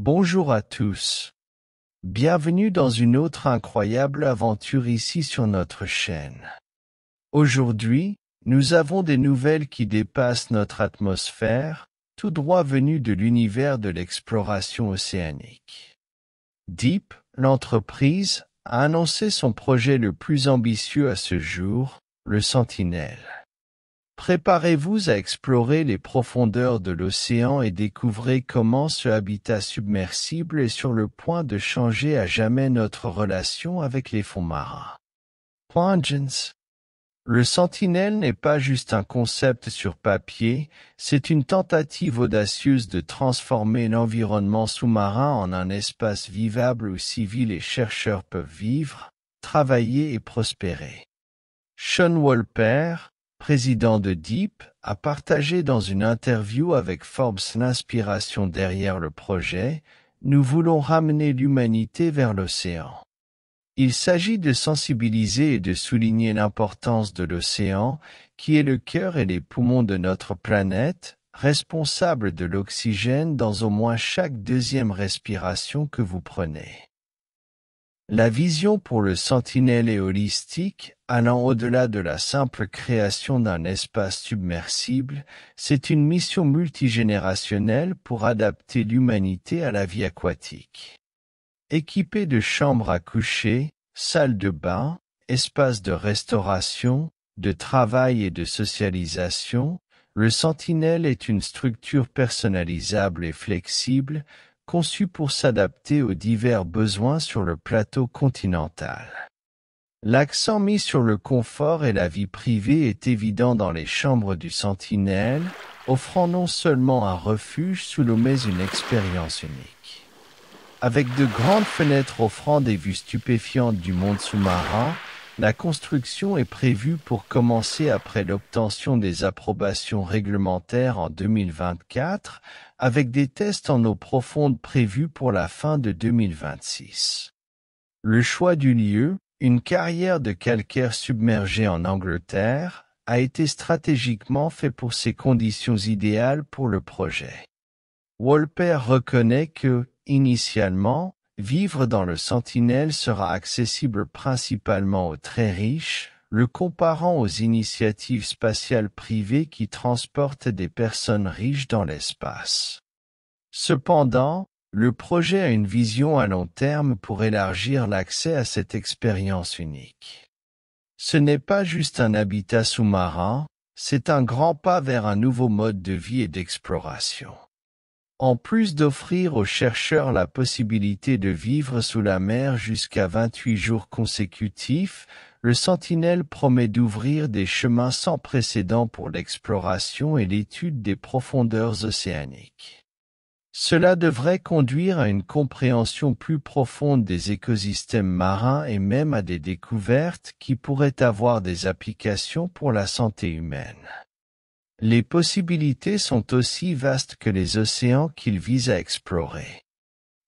Bonjour à tous. Bienvenue dans une autre incroyable aventure ici sur notre chaîne. Aujourd'hui, nous avons des nouvelles qui dépassent notre atmosphère, tout droit venues de l'univers de l'exploration océanique. Deep, l'entreprise, a annoncé son projet le plus ambitieux à ce jour, le Sentinelle. Préparez-vous à explorer les profondeurs de l'océan et découvrez comment ce habitat submersible est sur le point de changer à jamais notre relation avec les fonds marins. Le sentinelle n'est pas juste un concept sur papier, c'est une tentative audacieuse de transformer l'environnement sous-marin en un espace vivable où civils et chercheurs peuvent vivre, travailler et prospérer. Sean Wolper, président de Deep, a partagé dans une interview avec Forbes l'inspiration derrière le projet « Nous voulons ramener l'humanité vers l'océan ». Il s'agit de sensibiliser et de souligner l'importance de l'océan, qui est le cœur et les poumons de notre planète, responsable de l'oxygène dans au moins chaque deuxième respiration que vous prenez. La vision pour le sentinelle est holistique, allant au-delà de la simple création d'un espace submersible, c'est une mission multigénérationnelle pour adapter l'humanité à la vie aquatique. Équipé de chambres à coucher, salles de bain, espaces de restauration, de travail et de socialisation, le Sentinelle est une structure personnalisable et flexible, conçue pour s'adapter aux divers besoins sur le plateau continental. L'accent mis sur le confort et la vie privée est évident dans les chambres du Sentinel, offrant non seulement un refuge sous mais une expérience unique. Avec de grandes fenêtres offrant des vues stupéfiantes du monde sous-marin, la construction est prévue pour commencer après l'obtention des approbations réglementaires en 2024, avec des tests en eau profonde prévus pour la fin de 2026. Le choix du lieu, une carrière de calcaire submergée en Angleterre a été stratégiquement fait pour ces conditions idéales pour le projet. Wolper reconnaît que, initialement, vivre dans le Sentinel sera accessible principalement aux très riches, le comparant aux initiatives spatiales privées qui transportent des personnes riches dans l'espace. Cependant, le projet a une vision à long terme pour élargir l'accès à cette expérience unique. Ce n'est pas juste un habitat sous-marin, c'est un grand pas vers un nouveau mode de vie et d'exploration. En plus d'offrir aux chercheurs la possibilité de vivre sous la mer jusqu'à 28 jours consécutifs, le Sentinel promet d'ouvrir des chemins sans précédent pour l'exploration et l'étude des profondeurs océaniques. Cela devrait conduire à une compréhension plus profonde des écosystèmes marins et même à des découvertes qui pourraient avoir des applications pour la santé humaine. Les possibilités sont aussi vastes que les océans qu'il vise à explorer.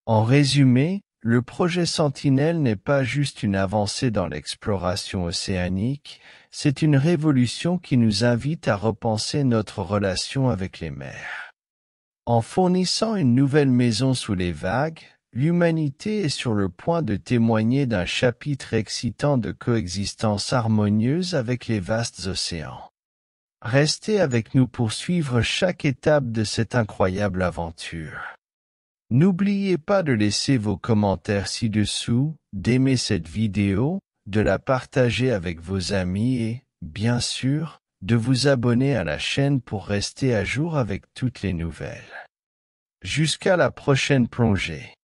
En résumé, le projet Sentinel n'est pas juste une avancée dans l'exploration océanique, c'est une révolution qui nous invite à repenser notre relation avec les mers. En fournissant une nouvelle maison sous les vagues, l'humanité est sur le point de témoigner d'un chapitre excitant de coexistence harmonieuse avec les vastes océans. Restez avec nous pour suivre chaque étape de cette incroyable aventure. N'oubliez pas de laisser vos commentaires ci-dessous, d'aimer cette vidéo, de la partager avec vos amis et, bien sûr, de vous abonner à la chaîne pour rester à jour avec toutes les nouvelles. Jusqu'à la prochaine plongée.